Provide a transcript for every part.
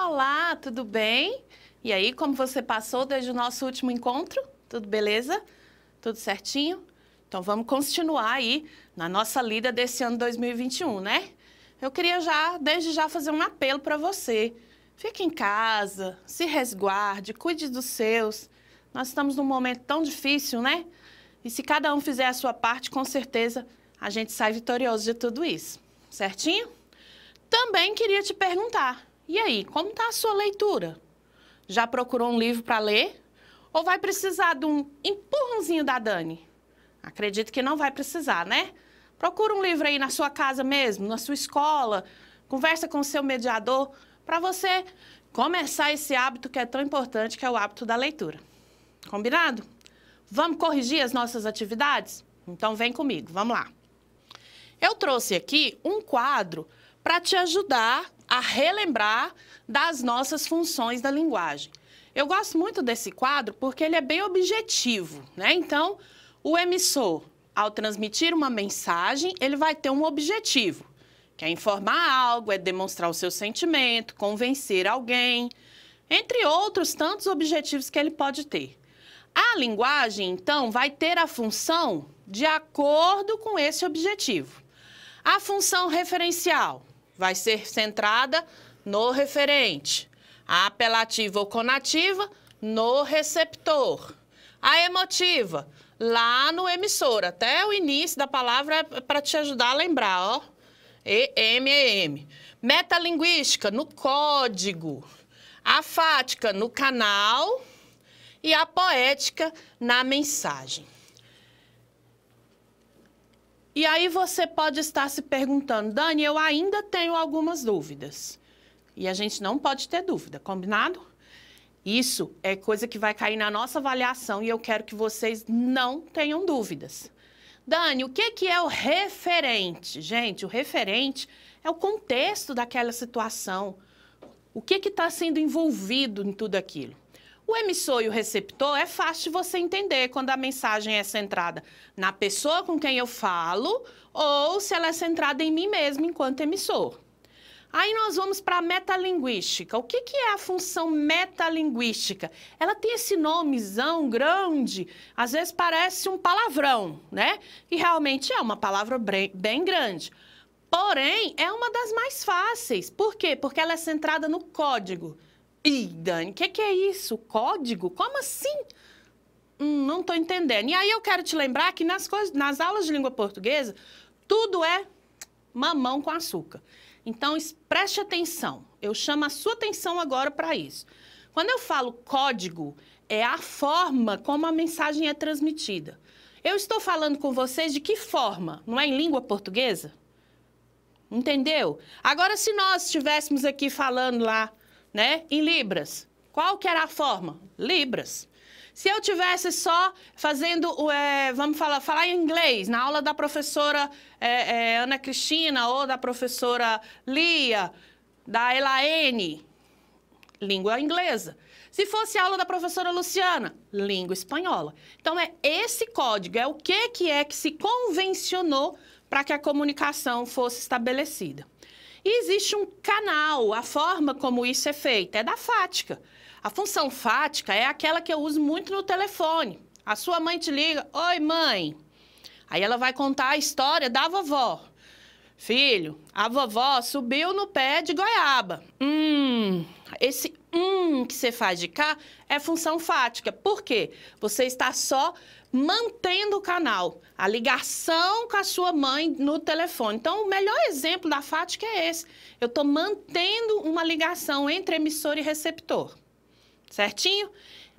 Olá, tudo bem? E aí, como você passou desde o nosso último encontro? Tudo beleza? Tudo certinho? Então vamos continuar aí na nossa lida desse ano 2021, né? Eu queria já, desde já, fazer um apelo para você. Fique em casa, se resguarde, cuide dos seus. Nós estamos num momento tão difícil, né? E se cada um fizer a sua parte, com certeza a gente sai vitorioso de tudo isso, certinho? Também queria te perguntar: e aí, como está a sua leitura? Já procurou um livro para ler? Ou vai precisar de um empurrãozinho da Dani? Acredito que não vai precisar, né? Procura um livro aí na sua casa mesmo, na sua escola, conversa com o seu mediador para você começar esse hábito que é tão importante, que é o hábito da leitura. Combinado? Vamos corrigir as nossas atividades? Então vem comigo, vamos lá. Eu trouxe aqui um quadro para te ajudar relembrar das nossas funções da linguagem. Eu gosto muito desse quadro porque ele é bem objetivo, né? Então, o emissor, ao transmitir uma mensagem, ele vai ter um objetivo, que é informar algo, é demonstrar o seu sentimento, convencer alguém, entre outros tantos objetivos que ele pode ter. A linguagem, então, vai ter a função de acordo com esse objetivo. A função referencial vai ser centrada no referente. A apelativa ou conativa, no receptor. A emotiva, lá no emissor. Até o início da palavra é para te ajudar a lembrar, ó. e m E-M-E-M. Metalinguística, no código. A fática, no canal. E a poética, na mensagem. E aí você pode estar se perguntando, Dani, eu ainda tenho algumas dúvidas. E a gente não pode ter dúvida, combinado? Isso é coisa que vai cair na nossa avaliação e eu quero que vocês não tenham dúvidas. Dani, o que, que é o referente? Gente, o referente é o contexto daquela situação. O que está sendo envolvido em tudo aquilo? O emissor e o receptor é fácil você entender quando a mensagem é centrada na pessoa com quem eu falo ou se ela é centrada em mim mesmo enquanto emissor. Aí nós vamos para a metalinguística. O que, que é a função metalinguística? Ela tem esse nomezão grande, às vezes parece um palavrão, né? E realmente é uma palavra bem, bem grande. Porém, é uma das mais fáceis. Por quê? Porque ela é centrada no código Ih, Dani, o que, que é isso? Código? Como assim? Hum, não estou entendendo. E aí eu quero te lembrar que nas, coisas, nas aulas de língua portuguesa, tudo é mamão com açúcar. Então, preste atenção. Eu chamo a sua atenção agora para isso. Quando eu falo código, é a forma como a mensagem é transmitida. Eu estou falando com vocês de que forma? Não é em língua portuguesa? Entendeu? Agora, se nós estivéssemos aqui falando lá né, em libras. Qual que era a forma? Libras. Se eu tivesse só fazendo, é, vamos falar, falar em inglês, na aula da professora é, é, Ana Cristina ou da professora Lia, da Elaine, língua inglesa. Se fosse aula da professora Luciana, língua espanhola. Então, é esse código, é o que, que é que se convencionou para que a comunicação fosse estabelecida. E existe um canal, a forma como isso é feito é da fática. A função fática é aquela que eu uso muito no telefone. A sua mãe te liga, oi mãe. Aí ela vai contar a história da vovó. Filho, a vovó subiu no pé de goiaba. Hum, esse hum que você faz de cá é função fática. Por quê? Você está só mantendo o canal, a ligação com a sua mãe no telefone. Então, o melhor exemplo da Fática é esse. Eu estou mantendo uma ligação entre emissor e receptor. Certinho?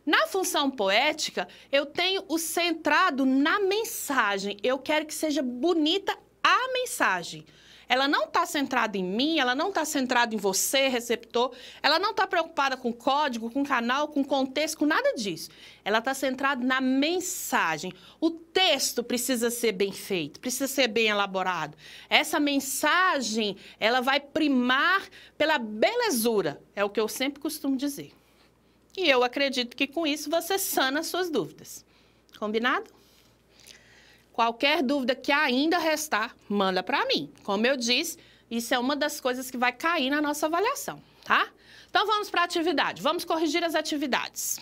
Na função poética, eu tenho o centrado na mensagem. Eu quero que seja bonita a mensagem ela não está centrada em mim, ela não está centrada em você, receptor, ela não está preocupada com código, com canal, com contexto, com nada disso. Ela está centrada na mensagem. O texto precisa ser bem feito, precisa ser bem elaborado. Essa mensagem, ela vai primar pela belezura, é o que eu sempre costumo dizer. E eu acredito que com isso você sana suas dúvidas. Combinado? Qualquer dúvida que ainda restar, manda para mim. Como eu disse, isso é uma das coisas que vai cair na nossa avaliação, tá? Então vamos para a atividade. Vamos corrigir as atividades.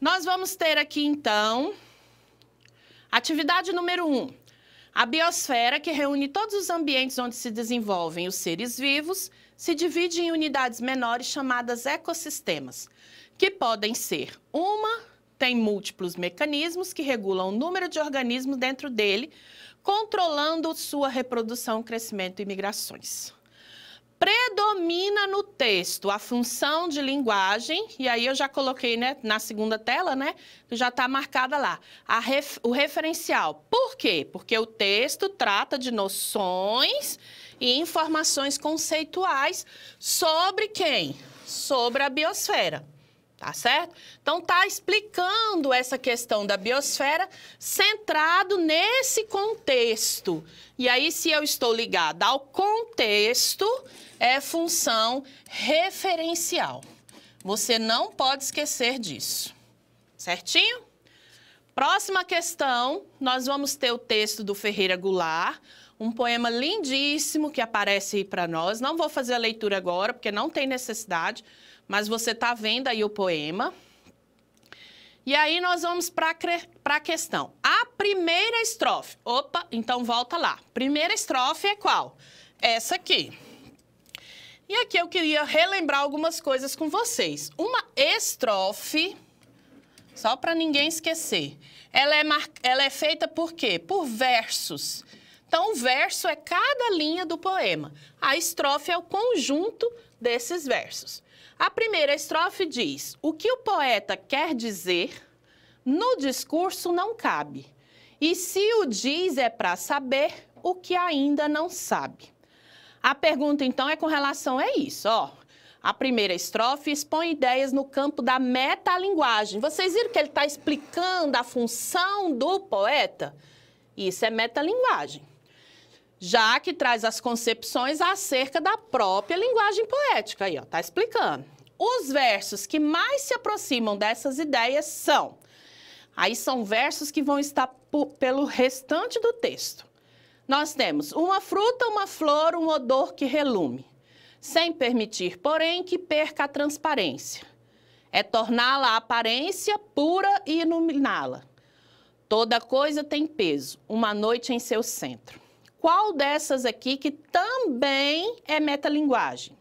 Nós vamos ter aqui então atividade número 1. Um, a biosfera, que reúne todos os ambientes onde se desenvolvem os seres vivos, se divide em unidades menores chamadas ecossistemas, que podem ser uma tem múltiplos mecanismos que regulam o número de organismos dentro dele, controlando sua reprodução, crescimento e migrações. Predomina no texto a função de linguagem, e aí eu já coloquei né, na segunda tela, né? Já está marcada lá, ref, o referencial. Por quê? Porque o texto trata de noções e informações conceituais sobre quem? Sobre a biosfera tá certo? Então tá explicando essa questão da biosfera centrado nesse contexto. E aí se eu estou ligada ao contexto, é função referencial. Você não pode esquecer disso. Certinho? Próxima questão, nós vamos ter o texto do Ferreira Goulart, um poema lindíssimo que aparece aí para nós. Não vou fazer a leitura agora, porque não tem necessidade mas você está vendo aí o poema. E aí nós vamos para a questão. A primeira estrofe. Opa, então volta lá. Primeira estrofe é qual? Essa aqui. E aqui eu queria relembrar algumas coisas com vocês. Uma estrofe, só para ninguém esquecer, ela é, mar... ela é feita por quê? Por versos. Então, o verso é cada linha do poema. A estrofe é o conjunto desses versos. A primeira estrofe diz: O que o poeta quer dizer no discurso não cabe. E se o diz é para saber o que ainda não sabe. A pergunta então é com relação a isso, ó. A primeira estrofe expõe ideias no campo da metalinguagem. Vocês viram que ele está explicando a função do poeta? Isso é metalinguagem já que traz as concepções acerca da própria linguagem poética. Aí, ó, tá explicando. Os versos que mais se aproximam dessas ideias são. Aí são versos que vão estar pelo restante do texto. Nós temos uma fruta, uma flor, um odor que relume, sem permitir, porém, que perca a transparência. É torná-la a aparência pura e iluminá-la. Toda coisa tem peso, uma noite em seu centro qual dessas aqui que também é metalinguagem?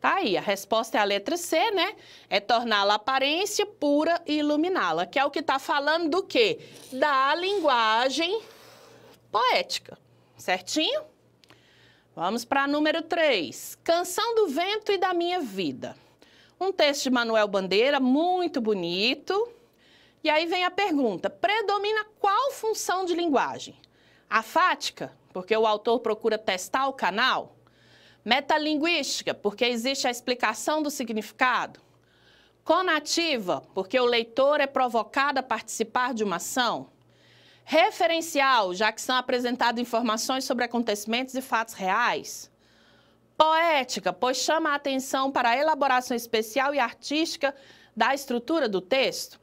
Tá aí, a resposta é a letra C, né? É torná-la aparência pura e iluminá-la, que é o que está falando do quê? Da linguagem poética, certinho? Vamos para número 3, Canção do Vento e da Minha Vida. Um texto de Manuel Bandeira, muito bonito. E aí vem a pergunta, predomina qual função de linguagem? afática, porque o autor procura testar o canal, metalinguística, porque existe a explicação do significado, conativa, porque o leitor é provocado a participar de uma ação, referencial, já que são apresentadas informações sobre acontecimentos e fatos reais, poética, pois chama a atenção para a elaboração especial e artística da estrutura do texto,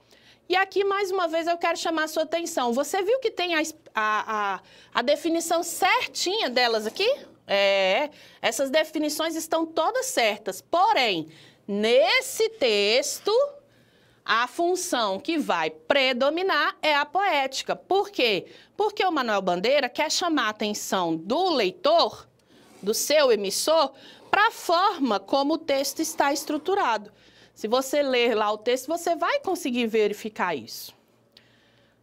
e aqui, mais uma vez, eu quero chamar a sua atenção. Você viu que tem a, a, a definição certinha delas aqui? É, essas definições estão todas certas. Porém, nesse texto, a função que vai predominar é a poética. Por quê? Porque o Manuel Bandeira quer chamar a atenção do leitor, do seu emissor, para a forma como o texto está estruturado. Se você ler lá o texto, você vai conseguir verificar isso.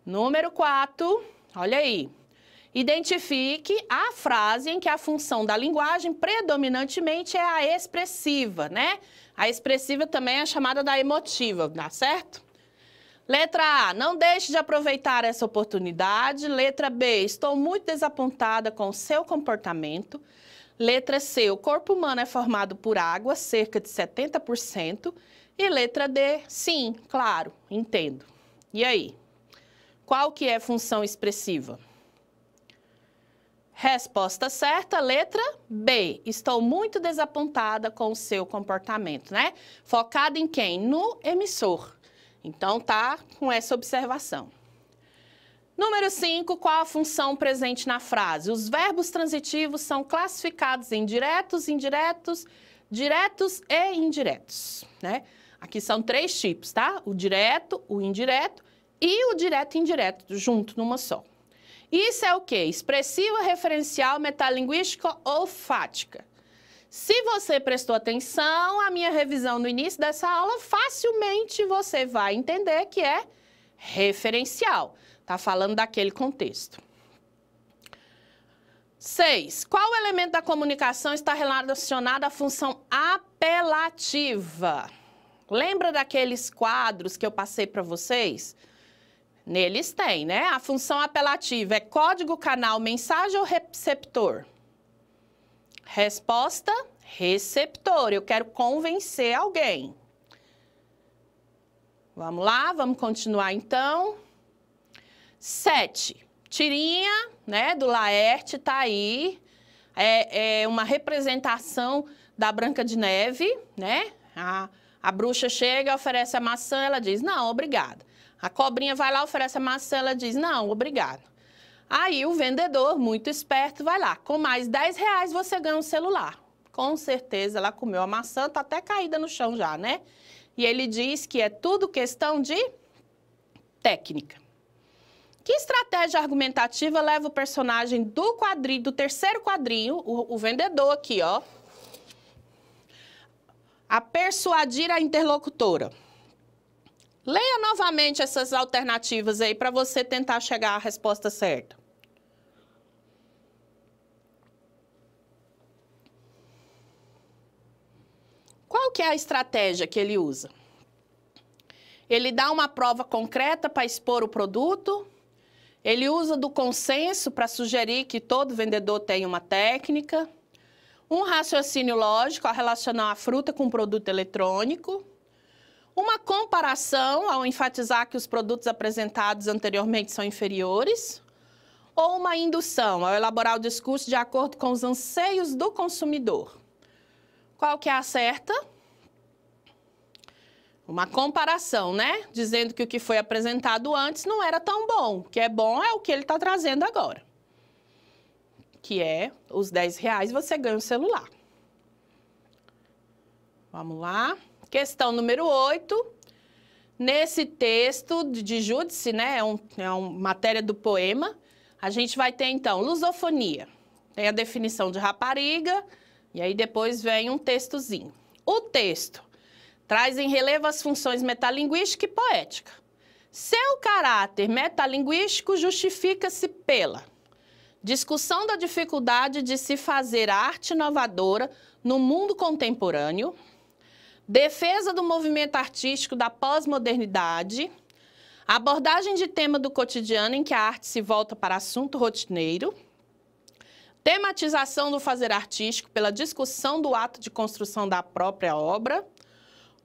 Número 4, olha aí. Identifique a frase em que a função da linguagem predominantemente é a expressiva, né? A expressiva também é chamada da emotiva, tá certo? Letra A, não deixe de aproveitar essa oportunidade. Letra B, estou muito desapontada com o seu comportamento. Letra C, o corpo humano é formado por água, cerca de 70%. E letra D, sim, claro, entendo. E aí? Qual que é função expressiva? Resposta certa, letra B. Estou muito desapontada com o seu comportamento, né? Focada em quem? No emissor. Então tá com essa observação. Número 5, qual a função presente na frase? Os verbos transitivos são classificados em diretos, indiretos, diretos e indiretos, né? Aqui são três tipos, tá? O direto, o indireto e o direto e indireto, junto numa só. Isso é o que? Expressiva, referencial, metalinguística ou fática. Se você prestou atenção à minha revisão no início dessa aula, facilmente você vai entender que é referencial. Tá falando daquele contexto. 6. Qual elemento da comunicação está relacionado à função apelativa? Lembra daqueles quadros que eu passei para vocês? Neles tem, né? A função apelativa é código, canal, mensagem ou receptor? Resposta: receptor. Eu quero convencer alguém. Vamos lá, vamos continuar então. Sete. Tirinha, né, do Laerte tá aí. É, é uma representação da Branca de Neve, né? A, a bruxa chega, oferece a maçã, ela diz: Não, obrigado. A cobrinha vai lá, oferece a maçã, ela diz: Não, obrigado. Aí o vendedor, muito esperto, vai lá: Com mais 10 reais você ganha um celular. Com certeza ela comeu a maçã, tá até caída no chão já, né? E ele diz que é tudo questão de técnica. Que estratégia argumentativa leva o personagem do quadrinho, do terceiro quadrinho, o, o vendedor aqui, ó, a persuadir a interlocutora. Leia novamente essas alternativas aí para você tentar chegar à resposta certa. Qual que é a estratégia que ele usa? Ele dá uma prova concreta para expor o produto, ele usa do consenso para sugerir que todo vendedor tem uma técnica, um raciocínio lógico ao relacionar a fruta com um produto eletrônico, uma comparação ao enfatizar que os produtos apresentados anteriormente são inferiores, ou uma indução ao elaborar o discurso de acordo com os anseios do consumidor. Qual que é a certa? Uma comparação, né? Dizendo que o que foi apresentado antes não era tão bom. O que é bom é o que ele está trazendo agora que é os 10 reais, você ganha o um celular. Vamos lá. Questão número 8. Nesse texto de Júdice, né, é, um, é uma matéria do poema, a gente vai ter, então, lusofonia. Tem a definição de rapariga, e aí depois vem um textozinho. O texto traz em relevo as funções metalinguística e poética. Seu caráter metalinguístico justifica-se pela Discussão da dificuldade de se fazer arte inovadora no mundo contemporâneo. Defesa do movimento artístico da pós-modernidade. Abordagem de tema do cotidiano em que a arte se volta para assunto rotineiro. Tematização do fazer artístico pela discussão do ato de construção da própria obra.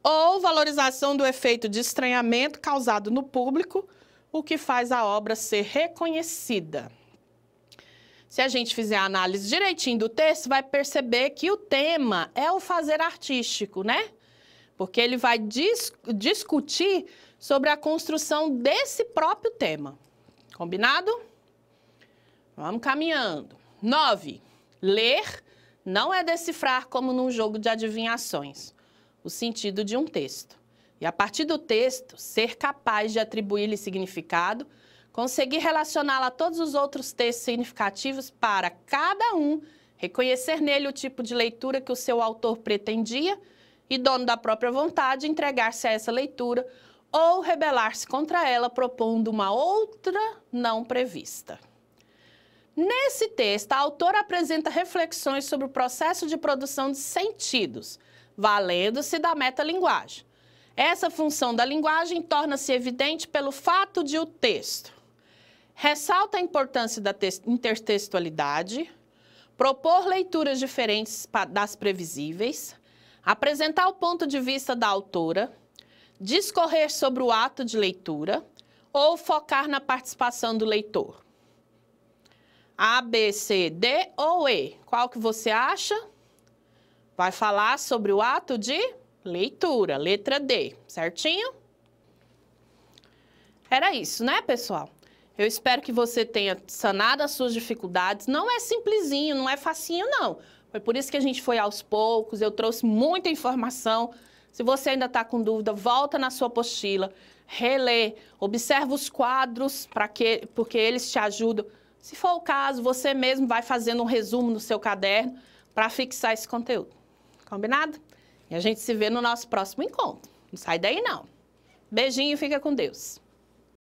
Ou valorização do efeito de estranhamento causado no público, o que faz a obra ser reconhecida. Se a gente fizer a análise direitinho do texto, vai perceber que o tema é o fazer artístico, né? Porque ele vai dis discutir sobre a construção desse próprio tema. Combinado? Vamos caminhando. 9. Ler não é decifrar como num jogo de adivinhações o sentido de um texto. E a partir do texto, ser capaz de atribuir-lhe significado Conseguir relacioná-la a todos os outros textos significativos para cada um reconhecer nele o tipo de leitura que o seu autor pretendia e, dono da própria vontade, entregar-se a essa leitura ou rebelar-se contra ela, propondo uma outra não prevista. Nesse texto, a autora apresenta reflexões sobre o processo de produção de sentidos, valendo-se da metalinguagem. Essa função da linguagem torna-se evidente pelo fato de o texto ressalta a importância da intertextualidade, propor leituras diferentes das previsíveis, apresentar o ponto de vista da autora, discorrer sobre o ato de leitura ou focar na participação do leitor. A, B, C, D ou E? Qual que você acha? Vai falar sobre o ato de leitura, letra D, certinho? Era isso, né, pessoal? Eu espero que você tenha sanado as suas dificuldades. Não é simplesinho, não é facinho, não. Foi por isso que a gente foi aos poucos, eu trouxe muita informação. Se você ainda está com dúvida, volta na sua apostila, relê, observa os quadros, para que, porque eles te ajudam. Se for o caso, você mesmo vai fazendo um resumo no seu caderno para fixar esse conteúdo. Combinado? E a gente se vê no nosso próximo encontro. Não sai daí, não. Beijinho e fica com Deus.